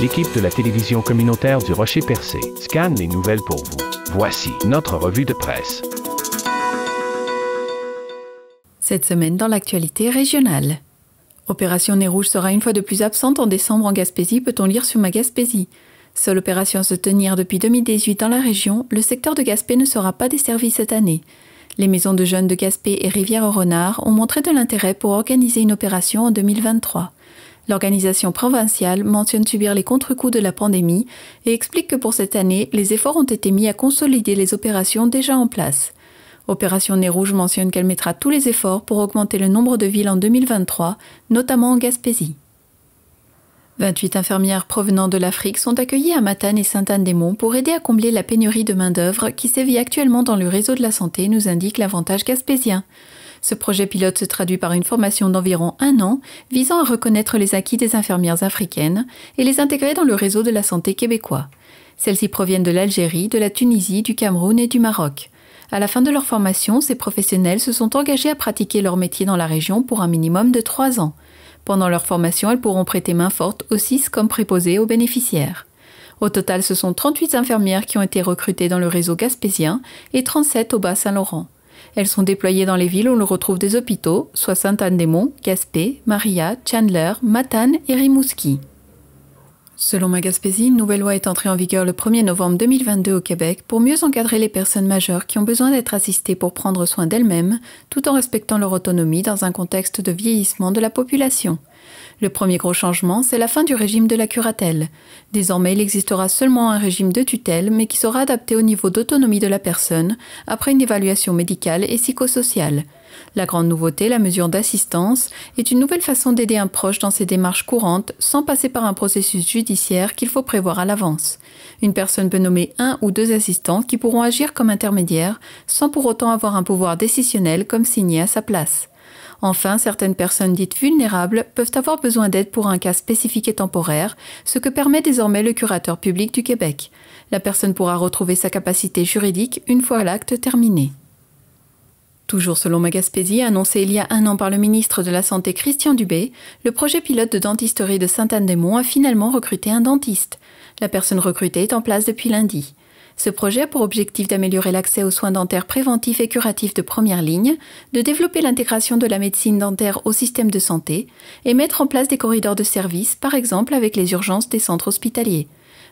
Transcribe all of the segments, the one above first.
L'équipe de la télévision communautaire du Rocher Percé scanne les nouvelles pour vous. Voici notre revue de presse. Cette semaine dans l'actualité régionale. Opération Nez Rouge sera une fois de plus absente en décembre en Gaspésie, peut-on lire sur ma Gaspésie. Seule opération à se tenir depuis 2018 dans la région, le secteur de Gaspé ne sera pas desservi cette année. Les maisons de jeunes de Gaspé et Rivière-au-Renard ont montré de l'intérêt pour organiser une opération en 2023. L'organisation provinciale mentionne subir les contre-coups de la pandémie et explique que pour cette année, les efforts ont été mis à consolider les opérations déjà en place. Opération Nez Rouge mentionne qu'elle mettra tous les efforts pour augmenter le nombre de villes en 2023, notamment en Gaspésie. 28 infirmières provenant de l'Afrique sont accueillies à Matane et Sainte-Anne-des-Monts pour aider à combler la pénurie de main-d'œuvre qui sévit actuellement dans le réseau de la santé, nous indique l'avantage gaspésien. Ce projet pilote se traduit par une formation d'environ un an visant à reconnaître les acquis des infirmières africaines et les intégrer dans le réseau de la santé québécois. Celles-ci proviennent de l'Algérie, de la Tunisie, du Cameroun et du Maroc. À la fin de leur formation, ces professionnels se sont engagés à pratiquer leur métier dans la région pour un minimum de trois ans. Pendant leur formation, elles pourront prêter main forte aux six comme préposées aux bénéficiaires. Au total, ce sont 38 infirmières qui ont été recrutées dans le réseau gaspésien et 37 au Bas-Saint-Laurent. Elles sont déployées dans les villes où l'on retrouve des hôpitaux, soit Sainte-Anne-des-Monts, Gaspé, Maria, Chandler, Matane et Rimouski. Selon Magaspésie, une nouvelle loi est entrée en vigueur le 1er novembre 2022 au Québec pour mieux encadrer les personnes majeures qui ont besoin d'être assistées pour prendre soin d'elles-mêmes, tout en respectant leur autonomie dans un contexte de vieillissement de la population. Le premier gros changement, c'est la fin du régime de la curatelle. Désormais, il existera seulement un régime de tutelle, mais qui sera adapté au niveau d'autonomie de la personne, après une évaluation médicale et psychosociale. La grande nouveauté, la mesure d'assistance, est une nouvelle façon d'aider un proche dans ses démarches courantes sans passer par un processus judiciaire qu'il faut prévoir à l'avance. Une personne peut nommer un ou deux assistants qui pourront agir comme intermédiaires sans pour autant avoir un pouvoir décisionnel comme signé à sa place. Enfin, certaines personnes dites vulnérables peuvent avoir besoin d'aide pour un cas spécifique et temporaire, ce que permet désormais le curateur public du Québec. La personne pourra retrouver sa capacité juridique une fois l'acte terminé. Toujours selon Magaspésie, annoncé il y a un an par le ministre de la Santé Christian Dubé, le projet pilote de dentisterie de Sainte-Anne-des-Monts a finalement recruté un dentiste. La personne recrutée est en place depuis lundi. Ce projet a pour objectif d'améliorer l'accès aux soins dentaires préventifs et curatifs de première ligne, de développer l'intégration de la médecine dentaire au système de santé et mettre en place des corridors de service, par exemple avec les urgences des centres hospitaliers.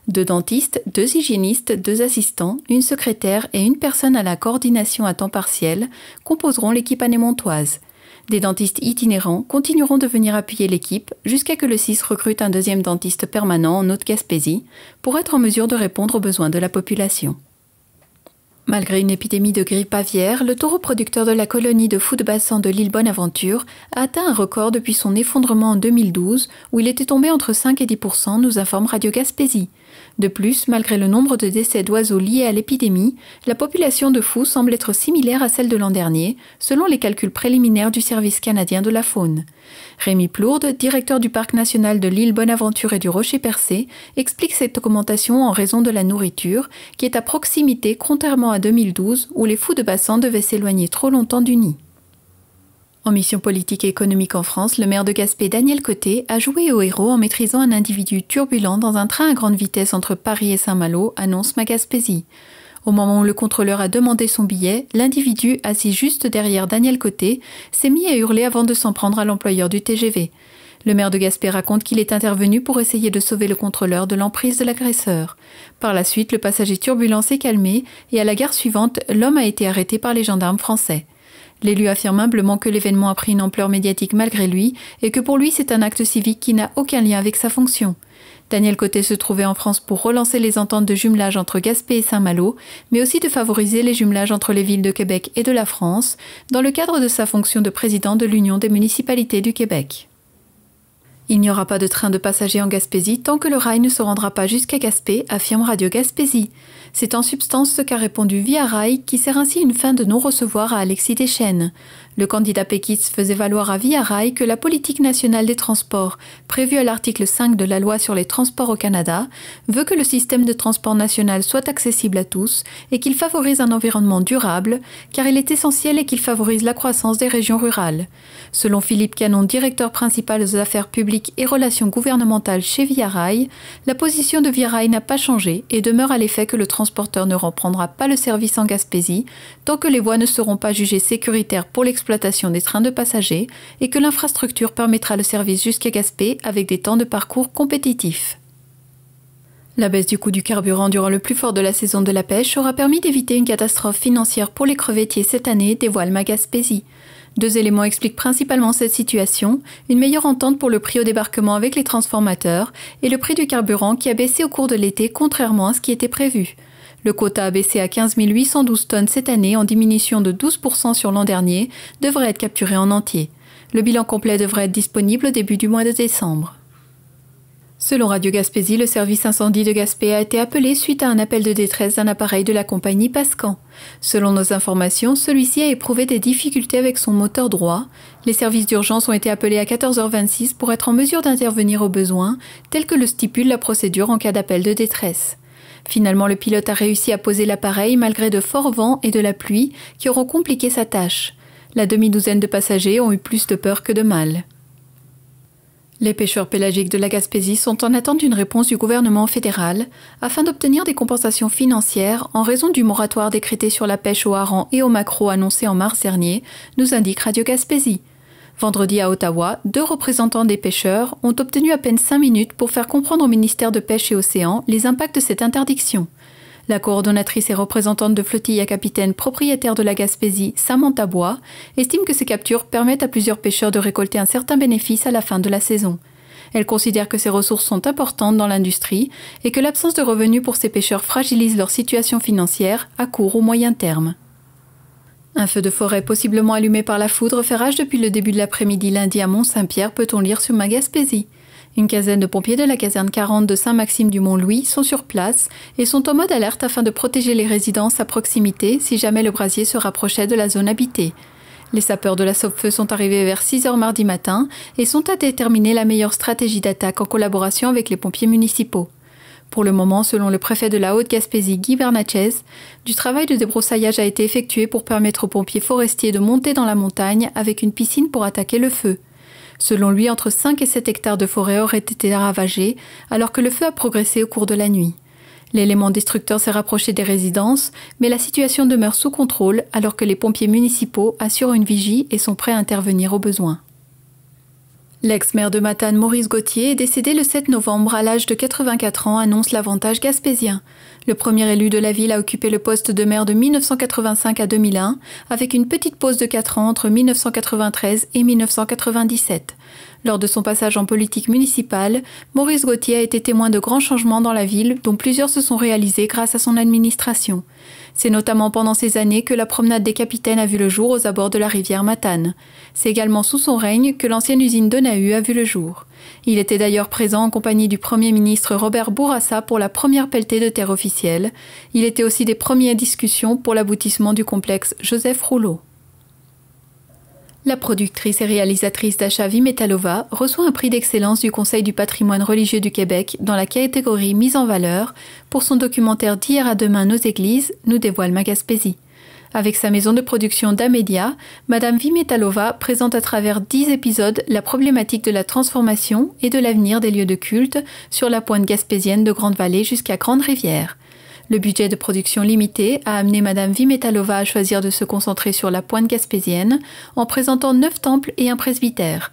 Deux dentistes, deux hygiénistes, deux assistants, une secrétaire et une personne à la coordination à temps partiel composeront l'équipe anémontoise. Des dentistes itinérants continueront de venir appuyer l'équipe jusqu'à que le CIS recrute un deuxième dentiste permanent en Haute-Gaspésie pour être en mesure de répondre aux besoins de la population. Malgré une épidémie de grippe aviaire, le taureau producteur de la colonie de foot de de l'île Bonaventure a atteint un record depuis son effondrement en 2012 où il était tombé entre 5 et 10 nous informe Radio Gaspésie. De plus, malgré le nombre de décès d'oiseaux liés à l'épidémie, la population de fous semble être similaire à celle de l'an dernier, selon les calculs préliminaires du Service canadien de la faune. Rémi Plourde, directeur du parc national de l'île Bonaventure et du Rocher Percé, explique cette augmentation en raison de la nourriture, qui est à proximité contrairement à 2012 où les fous de bassin devaient s'éloigner trop longtemps du nid. En mission politique et économique en France, le maire de Gaspé, Daniel Côté, a joué au héros en maîtrisant un individu turbulent dans un train à grande vitesse entre Paris et Saint-Malo, annonce Magaspésie. Au moment où le contrôleur a demandé son billet, l'individu, assis juste derrière Daniel Côté, s'est mis à hurler avant de s'en prendre à l'employeur du TGV. Le maire de Gaspé raconte qu'il est intervenu pour essayer de sauver le contrôleur de l'emprise de l'agresseur. Par la suite, le passager turbulent s'est calmé et à la gare suivante, l'homme a été arrêté par les gendarmes français. L'élu affirme humblement que l'événement a pris une ampleur médiatique malgré lui et que pour lui c'est un acte civique qui n'a aucun lien avec sa fonction. Daniel Côté se trouvait en France pour relancer les ententes de jumelage entre Gaspé et Saint-Malo, mais aussi de favoriser les jumelages entre les villes de Québec et de la France, dans le cadre de sa fonction de président de l'Union des municipalités du Québec. Il n'y aura pas de train de passagers en Gaspésie tant que le rail ne se rendra pas jusqu'à Gaspé, affirme Radio Gaspésie. C'est en substance ce qu'a répondu Viarail, qui sert ainsi une fin de non-recevoir à Alexis Deschênes. Le candidat péquiste faisait valoir à Viarail que la politique nationale des transports, prévue à l'article 5 de la loi sur les transports au Canada, veut que le système de transport national soit accessible à tous et qu'il favorise un environnement durable, car il est essentiel et qu'il favorise la croissance des régions rurales. Selon Philippe Canon, directeur principal aux affaires publiques et relations gouvernementales chez Viarail, la position de Viarail n'a pas changé et demeure à l'effet que le transport transporteur ne reprendra pas le service en Gaspésie tant que les voies ne seront pas jugées sécuritaires pour l'exploitation des trains de passagers et que l'infrastructure permettra le service jusqu'à Gaspé avec des temps de parcours compétitifs. La baisse du coût du carburant durant le plus fort de la saison de la pêche aura permis d'éviter une catastrophe financière pour les crevettiers cette année, des dévoile Magaspésie. Deux éléments expliquent principalement cette situation, une meilleure entente pour le prix au débarquement avec les transformateurs et le prix du carburant qui a baissé au cours de l'été contrairement à ce qui était prévu. Le quota a baissé à 15 812 tonnes cette année en diminution de 12% sur l'an dernier, devrait être capturé en entier. Le bilan complet devrait être disponible au début du mois de décembre. Selon Radio Gaspésie, le service incendie de Gaspé a été appelé suite à un appel de détresse d'un appareil de la compagnie Pascan. Selon nos informations, celui-ci a éprouvé des difficultés avec son moteur droit. Les services d'urgence ont été appelés à 14h26 pour être en mesure d'intervenir aux besoins, tel que le stipule la procédure en cas d'appel de détresse. Finalement, le pilote a réussi à poser l'appareil malgré de forts vents et de la pluie qui auront compliqué sa tâche. La demi-douzaine de passagers ont eu plus de peur que de mal. Les pêcheurs pélagiques de la Gaspésie sont en attente d'une réponse du gouvernement fédéral afin d'obtenir des compensations financières en raison du moratoire décrété sur la pêche au hareng et au maquereau annoncé en mars dernier, nous indique Radio Gaspésie. Vendredi à Ottawa, deux représentants des pêcheurs ont obtenu à peine cinq minutes pour faire comprendre au ministère de Pêche et Océan les impacts de cette interdiction. La coordonnatrice et représentante de flottille à capitaine propriétaire de la Gaspésie, Samantha Bois, estime que ces captures permettent à plusieurs pêcheurs de récolter un certain bénéfice à la fin de la saison. Elle considère que ces ressources sont importantes dans l'industrie et que l'absence de revenus pour ces pêcheurs fragilise leur situation financière à court ou moyen terme. Un feu de forêt possiblement allumé par la foudre fait rage depuis le début de l'après-midi lundi à Mont-Saint-Pierre, peut-on lire sur Magaspésie. Une quinzaine de pompiers de la caserne 40 de Saint-Maxime-du-Mont-Louis sont sur place et sont en mode alerte afin de protéger les résidences à proximité si jamais le brasier se rapprochait de la zone habitée. Les sapeurs de la Sauve-Feu sont arrivés vers 6 h mardi matin et sont à déterminer la meilleure stratégie d'attaque en collaboration avec les pompiers municipaux. Pour le moment, selon le préfet de la Haute-Gaspésie Guy Bernatchez, du travail de débroussaillage a été effectué pour permettre aux pompiers forestiers de monter dans la montagne avec une piscine pour attaquer le feu. Selon lui, entre 5 et 7 hectares de forêt auraient été ravagés alors que le feu a progressé au cours de la nuit. L'élément destructeur s'est rapproché des résidences, mais la situation demeure sous contrôle alors que les pompiers municipaux assurent une vigie et sont prêts à intervenir au besoin. L'ex-maire de Matane, Maurice Gauthier, est décédé le 7 novembre à l'âge de 84 ans, annonce l'avantage gaspésien. Le premier élu de la ville a occupé le poste de maire de 1985 à 2001, avec une petite pause de 4 ans entre 1993 et 1997. Lors de son passage en politique municipale, Maurice Gauthier a été témoin de grands changements dans la ville, dont plusieurs se sont réalisés grâce à son administration. C'est notamment pendant ces années que la promenade des capitaines a vu le jour aux abords de la rivière Matane. C'est également sous son règne que l'ancienne usine Donahue a vu le jour. Il était d'ailleurs présent en compagnie du Premier ministre Robert Bourassa pour la première pelletée de terre officielle. Il était aussi des premières discussions pour l'aboutissement du complexe Joseph Rouleau. La productrice et réalisatrice Dasha Vimetalova reçoit un prix d'excellence du Conseil du patrimoine religieux du Québec dans la catégorie Mise en valeur pour son documentaire D'hier à demain nos églises nous dévoile Magaspésie. Avec sa maison de production Damedia, Madame Vimetalova présente à travers dix épisodes la problématique de la transformation et de l'avenir des lieux de culte sur la pointe gaspésienne de Grande-Vallée jusqu'à Grande-Rivière. Le budget de production limité a amené Madame Vimetalova à choisir de se concentrer sur la pointe gaspésienne en présentant neuf temples et un presbytère.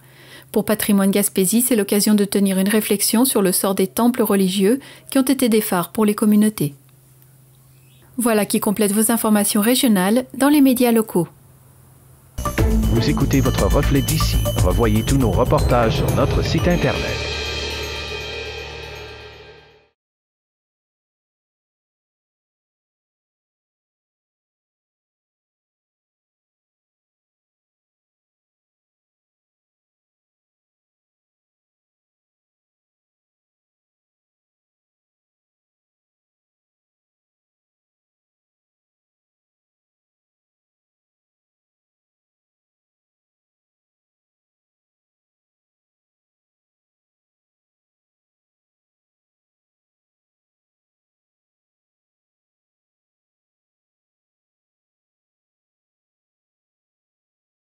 Pour Patrimoine Gaspésie, c'est l'occasion de tenir une réflexion sur le sort des temples religieux qui ont été des phares pour les communautés. Voilà qui complète vos informations régionales dans les médias locaux. Vous écoutez votre reflet d'ici. Revoyez tous nos reportages sur notre site internet.